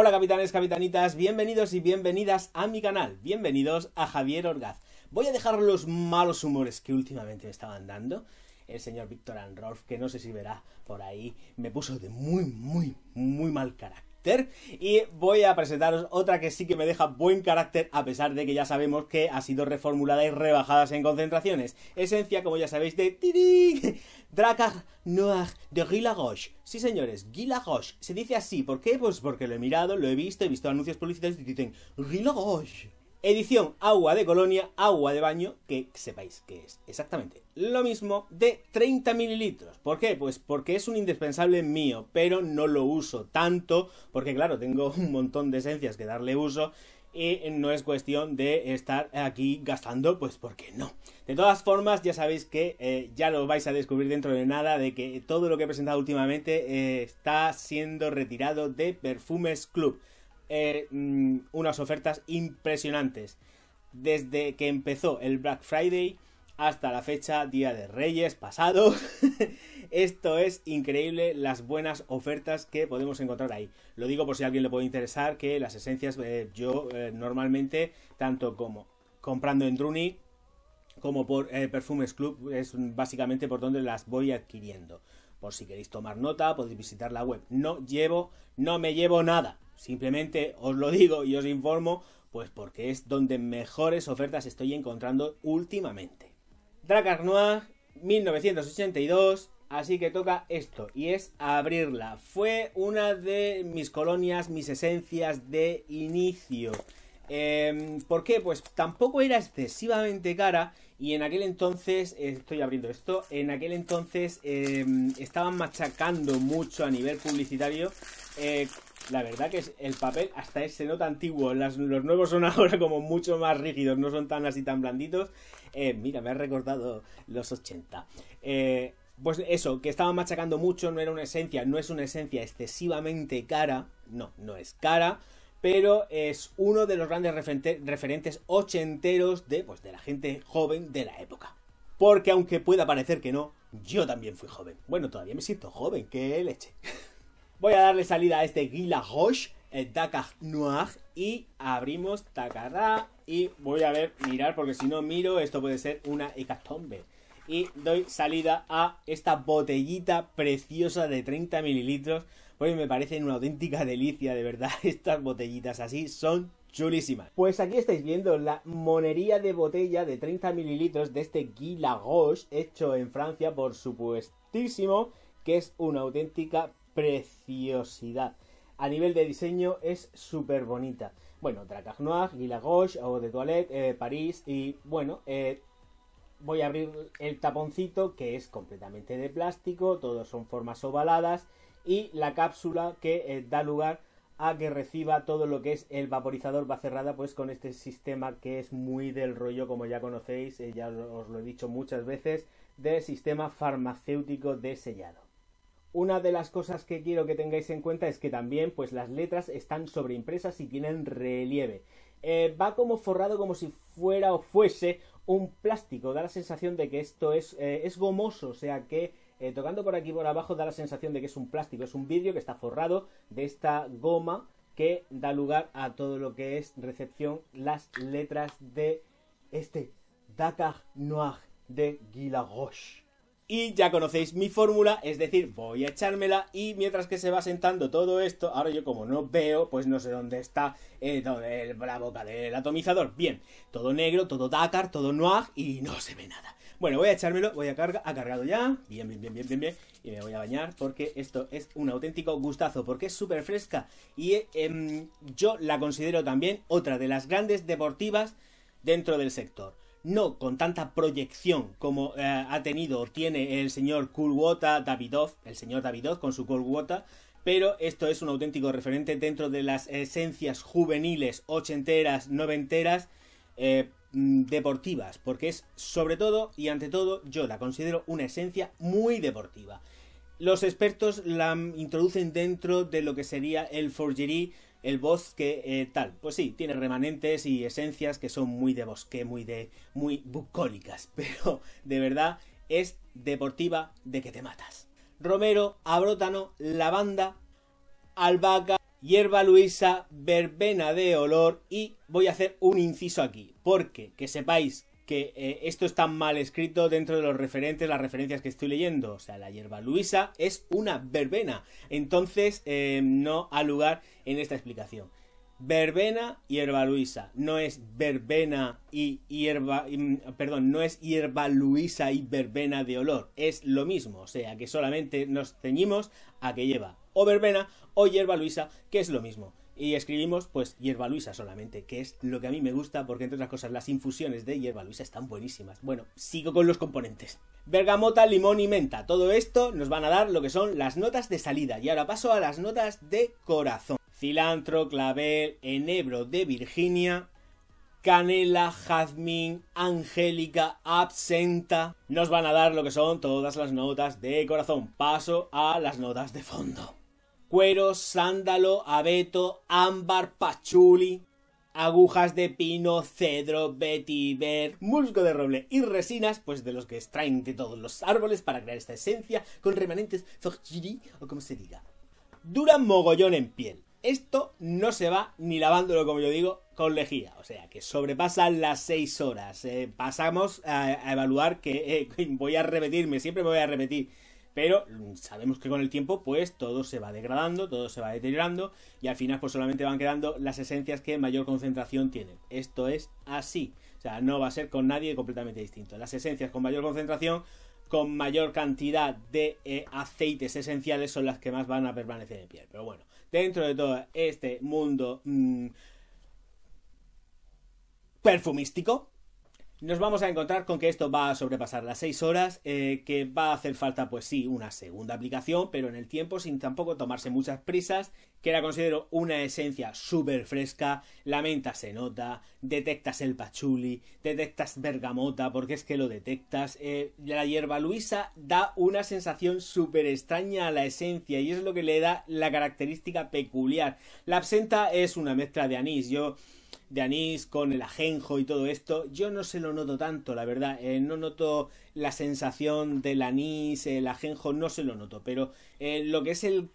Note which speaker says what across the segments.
Speaker 1: Hola capitanes, capitanitas, bienvenidos y bienvenidas a mi canal, bienvenidos a Javier Orgaz. Voy a dejar los malos humores que últimamente me estaban dando. El señor Víctor Anrolf, que no sé si verá por ahí, me puso de muy, muy, muy mal carácter. Y voy a presentaros otra que sí que me deja buen carácter, a pesar de que ya sabemos que ha sido reformulada y rebajada en concentraciones. Esencia, como ya sabéis, de Tiri, Noir de Guy Laroche. Sí, señores, Guy Laroche. Se dice así. ¿Por qué? Pues porque lo he mirado, lo he visto, he visto anuncios publicitarios y dicen Guy Edición agua de colonia, agua de baño, que sepáis que es exactamente lo mismo de 30 mililitros. ¿Por qué? Pues porque es un indispensable mío, pero no lo uso tanto, porque claro, tengo un montón de esencias que darle uso y no es cuestión de estar aquí gastando, pues porque no. De todas formas, ya sabéis que eh, ya lo vais a descubrir dentro de nada, de que todo lo que he presentado últimamente eh, está siendo retirado de Perfumes Club. Eh, mm, unas ofertas impresionantes. Desde que empezó el Black Friday, hasta la fecha, Día de Reyes pasado. Esto es increíble las buenas ofertas que podemos encontrar ahí. Lo digo por si a alguien le puede interesar, que las esencias eh, yo eh, normalmente, tanto como comprando en Druni, como por eh, Perfumes Club, es básicamente por donde las voy adquiriendo. Por si queréis tomar nota, podéis visitar la web. No llevo, no me llevo nada. Simplemente os lo digo y os informo, pues porque es donde mejores ofertas estoy encontrando últimamente. Dracar 1982. Así que toca esto, y es abrirla. Fue una de mis colonias, mis esencias de inicio. Em, ¿Por qué? Pues tampoco era excesivamente cara y en aquel entonces, estoy abriendo esto, en aquel entonces em, estaban machacando mucho a nivel publicitario eh, la verdad que es el papel hasta ese nota antiguo. los nuevos son ahora como mucho más rígidos, no son tan así tan blanditos. Eh, mira, me ha recordado los 80. Eh, pues eso, que estaba machacando mucho, no era una esencia, no es una esencia excesivamente cara, no, no es cara, pero es uno de los grandes referentes ochenteros de, pues, de la gente joven de la época. Porque aunque pueda parecer que no, yo también fui joven. Bueno, todavía me siento joven, qué leche. Voy a darle salida a este Gila Roche, el Dakar Noir. Y abrimos Takara Y voy a ver, mirar, porque si no miro, esto puede ser una hecatombe. Y doy salida a esta botellita preciosa de 30 mililitros. Pues me parecen una auténtica delicia, de verdad. Estas botellitas así son chulísimas. Pues aquí estáis viendo la monería de botella de 30 mililitros de este Guy Roche, hecho en Francia por supuestísimo, que es una auténtica preciosidad. A nivel de diseño es súper bonita. Bueno, Dracac Noir, Gauche, Eau de Toilette, eh, París y bueno, eh, voy a abrir el taponcito que es completamente de plástico, todos son formas ovaladas y la cápsula que eh, da lugar a que reciba todo lo que es el vaporizador va cerrada pues con este sistema que es muy del rollo como ya conocéis, ya os lo he dicho muchas veces, del sistema farmacéutico de sellado. Una de las cosas que quiero que tengáis en cuenta es que también pues las letras están sobreimpresas y tienen relieve. Eh, va como forrado como si fuera o fuese un plástico. Da la sensación de que esto es, eh, es gomoso, o sea que eh, tocando por aquí por abajo da la sensación de que es un plástico, es un vidrio que está forrado de esta goma que da lugar a todo lo que es recepción, las letras de este Dakar Noir de Roche. Y ya conocéis mi fórmula, es decir, voy a echármela y mientras que se va sentando todo esto, ahora yo como no veo, pues no sé dónde está eh, la boca del atomizador. Bien, todo negro, todo Dakar, todo noir y no se ve nada. Bueno, voy a echármelo, voy a cargar, ha cargado ya, bien, bien, bien, bien, bien, bien, y me voy a bañar porque esto es un auténtico gustazo, porque es súper fresca y em, yo la considero también otra de las grandes deportivas dentro del sector no con tanta proyección como eh, ha tenido o tiene el señor Kulwota Davidov, el señor Davidov con su Kulwota, pero esto es un auténtico referente dentro de las esencias juveniles, ochenteras, noventeras, eh, mm, deportivas, porque es sobre todo y ante todo yo la considero una esencia muy deportiva. Los expertos la introducen dentro de lo que sería el forgery el bosque eh, tal. Pues sí, tiene remanentes y esencias que son muy de bosque, muy de. muy bucólicas, pero de verdad es deportiva de que te matas. Romero, abrótano, lavanda, albahaca, hierba luisa, verbena de olor y voy a hacer un inciso aquí, porque que sepáis que eh, esto está mal escrito dentro de los referentes, las referencias que estoy leyendo. O sea, la hierba luisa es una verbena. Entonces, eh, no ha lugar en esta explicación. Verbena, hierba luisa. No es verbena y hierba. Mm, perdón, no es hierba luisa y verbena de olor. Es lo mismo. O sea, que solamente nos ceñimos a que lleva o verbena o hierba luisa, que es lo mismo. Y escribimos, pues, hierba luisa solamente, que es lo que a mí me gusta, porque entre otras cosas, las infusiones de hierba luisa están buenísimas. Bueno, sigo con los componentes: bergamota, limón y menta. Todo esto nos van a dar lo que son las notas de salida. Y ahora paso a las notas de corazón: cilantro, clavel, enebro de Virginia, canela, jazmín, angélica, absenta. Nos van a dar lo que son todas las notas de corazón. Paso a las notas de fondo cuero, sándalo, abeto, ámbar, pachuli, agujas de pino, cedro, vetiver, musgo de roble y resinas, pues de los que extraen de todos los árboles para crear esta esencia con remanentes zogiri o como se diga. Dura mogollón en piel. Esto no se va ni lavándolo, como yo digo, con lejía. O sea, que sobrepasan las 6 horas. Eh, pasamos a, evaluar que eh, voy a repetirme, siempre me voy a repetir pero sabemos que con el tiempo, pues todo se va degradando, todo se va deteriorando y al final, pues solamente van quedando las esencias que mayor concentración tienen. Esto es así. O sea, no va a ser con nadie completamente distinto. Las esencias con mayor concentración, con mayor cantidad de eh, aceites esenciales, son las que más van a permanecer en piel. Pero bueno, dentro de todo este mundo mm, perfumístico, nos vamos a encontrar con que esto va a sobrepasar las 6 horas, eh, que va a hacer falta, pues sí, una segunda aplicación, pero en el tiempo sin tampoco tomarse muchas prisas, que la considero una esencia súper fresca, la menta se nota, detectas el pachuli, detectas bergamota, porque es que lo detectas, eh, la hierba luisa da una sensación súper extraña a la esencia y es lo que le da la característica peculiar. La absenta es una mezcla de anís, yo de anís con el ajenjo y todo esto, yo no se lo noto tanto, la verdad. Eh, no noto la sensación del anís, el ajenjo, no se lo noto. Pero eh, lo que es el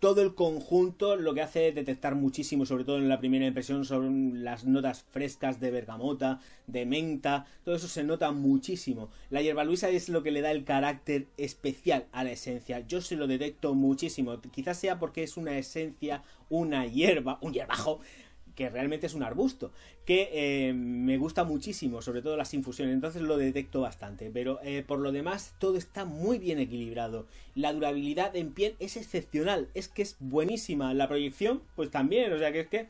Speaker 1: todo el conjunto lo que hace detectar muchísimo, sobre todo en la primera impresión, son las notas frescas de bergamota, de menta, todo eso se nota muchísimo. La hierba luisa es lo que le da el carácter especial a la esencia. Yo se lo detecto muchísimo. Quizás sea porque es una esencia, una hierba, un hierbajo que realmente es un arbusto, que eh, me gusta muchísimo, sobre todo las infusiones, entonces lo detecto bastante, pero eh, por lo demás todo está muy bien equilibrado, la durabilidad en piel es excepcional, es que es buenísima, la proyección pues también, o sea que es que...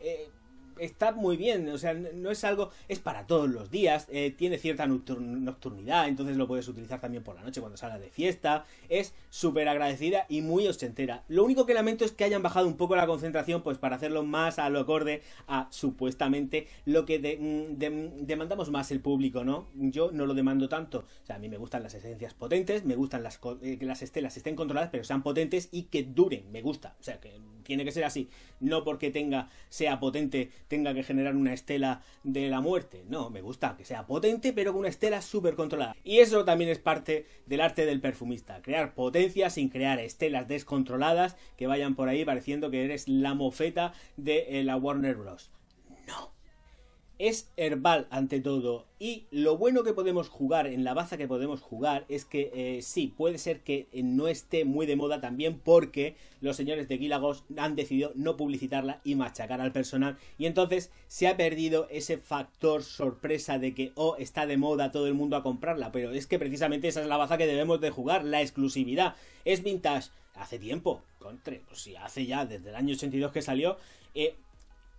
Speaker 1: Eh, está muy bien, o sea, no es algo, es para todos los días, eh, tiene cierta nocturnidad, entonces lo puedes utilizar también por la noche cuando salgas de fiesta, es súper agradecida y muy ostentera. Lo único que lamento es que hayan bajado un poco la concentración, pues para hacerlo más a lo acorde a supuestamente lo que mm, demandamos más el público, ¿no? Yo no lo demando tanto, o sea, a mí me gustan las esencias potentes, me gustan las, eh, que las estelas estén controladas, pero sean potentes y que duren, me gusta, o sea, que tiene que ser así. No porque tenga, sea potente, tenga que generar una estela de la muerte. No, me gusta que sea potente, pero con una estela súper controlada. Y eso también es parte del arte del perfumista. Crear potencia sin crear estelas descontroladas que vayan por ahí pareciendo que eres la mofeta de eh, la Warner Bros. Es herbal ante todo. Y lo bueno que podemos jugar en la baza que podemos jugar es que eh, sí, puede ser que eh, no esté muy de moda también porque los señores de Quilagos han decidido no publicitarla y machacar al personal. Y entonces se ha perdido ese factor sorpresa de que, oh, está de moda todo el mundo a comprarla. Pero es que precisamente esa es la baza que debemos de jugar, la exclusividad. Es vintage. Hace tiempo, contra, pues si hace ya, desde el año 82 que salió. Eh,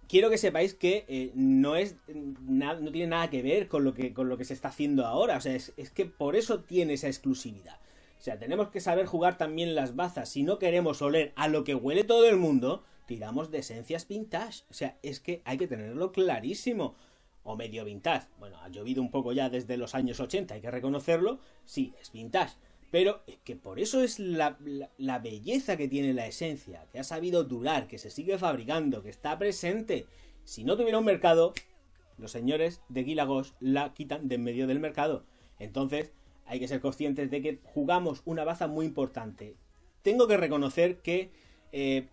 Speaker 1: quiero que sepáis que eh, no es no tiene nada que ver con lo que, con lo que se está haciendo ahora. O sea, es, que por eso tiene esa exclusividad. O sea, tenemos que saber jugar también las bazas. Si no queremos oler a lo que huele todo el mundo, tiramos de esencias vintage. O sea, es que hay que tenerlo clarísimo. O medio vintage. Bueno, ha llovido un poco ya desde los años 80, hay que reconocerlo. Sí, es vintage. Pero es que por eso es la, belleza que tiene la esencia, que ha sabido durar, que se sigue fabricando, que está presente. Si no tuviera un mercado, los señores de Guilagos la quitan de en medio del mercado. Entonces, hay que ser conscientes de que jugamos una baza muy importante. Tengo que reconocer que eh,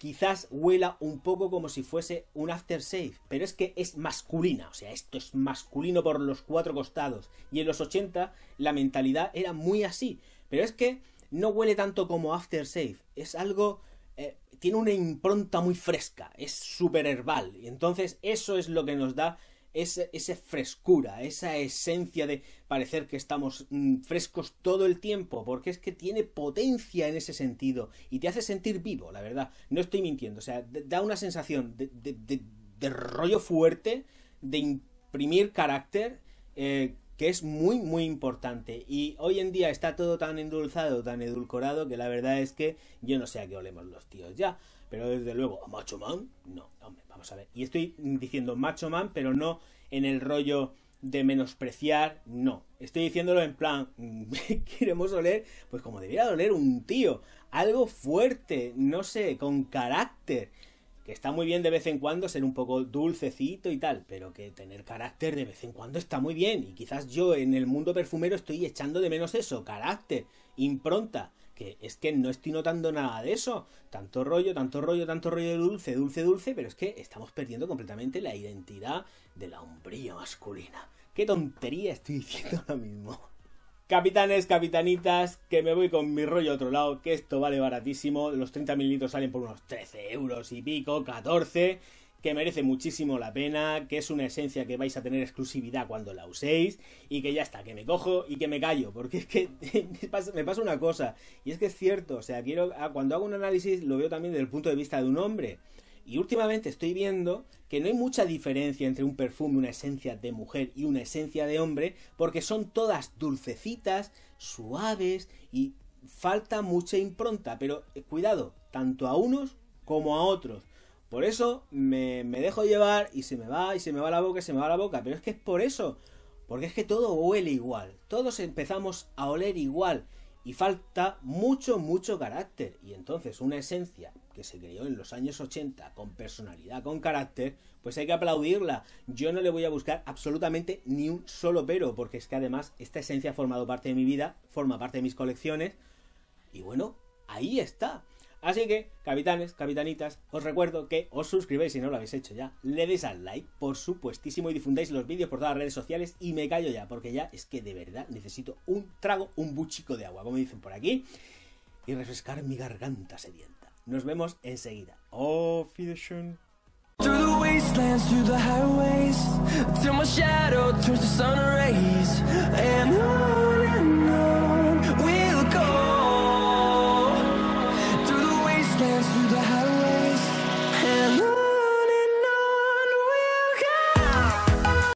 Speaker 1: quizás huela un poco como si fuese un aftershave, pero es que es masculina, o sea, esto es masculino por los cuatro costados. Y en los 80 la mentalidad era muy así, pero es que no huele tanto como aftershave, es algo... Eh, tiene una impronta muy fresca, es super herbal, y entonces eso es lo que nos da esa, frescura, esa esencia de parecer que estamos mm, frescos todo el tiempo, porque es que tiene potencia en ese sentido y te hace sentir vivo, la verdad. No estoy mintiendo, o sea, da una sensación de, de, rollo fuerte, de imprimir carácter eh, que es muy, muy importante. Y hoy en día está todo tan endulzado, tan edulcorado, que la verdad es que yo no sé a qué olemos los tíos ya. Pero desde luego, ¿a Macho Man? No, hombre, vamos a ver. Y estoy diciendo Macho Man, pero no en el rollo de menospreciar, no. Estoy diciéndolo en plan, queremos oler, pues como debiera oler un tío, algo fuerte, no sé, con carácter. Que está muy bien de vez en cuando ser un poco dulcecito y tal, pero que tener carácter de vez en cuando está muy bien. Y quizás yo en el mundo perfumero estoy echando de menos eso, carácter, impronta. Que es que no estoy notando nada de eso. Tanto rollo, tanto rollo, tanto rollo dulce, dulce, dulce, pero es que estamos perdiendo completamente la identidad de la hombrilla masculina. Qué tontería estoy diciendo ahora mismo. Capitanes, capitanitas, que me voy con mi rollo a otro lado, que esto vale baratísimo. Los 30 litros salen por unos 13 euros y pico, 14, que merece muchísimo la pena, que es una esencia que vais a tener exclusividad cuando la uséis, y que ya está, que me cojo y que me callo, porque es que me pasa una cosa, y es que es cierto, o sea, quiero, ah, cuando hago un análisis lo veo también desde el punto de vista de un hombre. Y últimamente estoy viendo que no hay mucha diferencia entre un perfume, una esencia de mujer y una esencia de hombre, porque son todas dulcecitas, suaves y falta mucha impronta, pero eh, cuidado, tanto a unos como a otros. Por eso me, me, dejo llevar y se me va, y se me va la boca, y se me va la boca. Pero es que es por eso. Porque es que todo huele igual. Todos empezamos a oler igual y falta mucho, mucho carácter. Y entonces una esencia que se creó en los años 80 con personalidad, con carácter, pues hay que aplaudirla. Yo no le voy a buscar absolutamente ni un solo pero, porque es que además esta esencia ha formado parte de mi vida, forma parte de mis colecciones. Y bueno, ahí está. Así que, capitanes, capitanitas, os recuerdo que os suscribéis si no lo habéis hecho ya, le deis al like, por supuestísimo, y difundáis los vídeos por todas las redes sociales. Y me callo ya, porque ya es que de verdad necesito un trago, un buchico de agua, como dicen por aquí, y refrescar mi garganta sedienta. Nos vemos enseguida. Oh, Wiedersehen. Through the wastelands, through the highways, my shadow sun rays,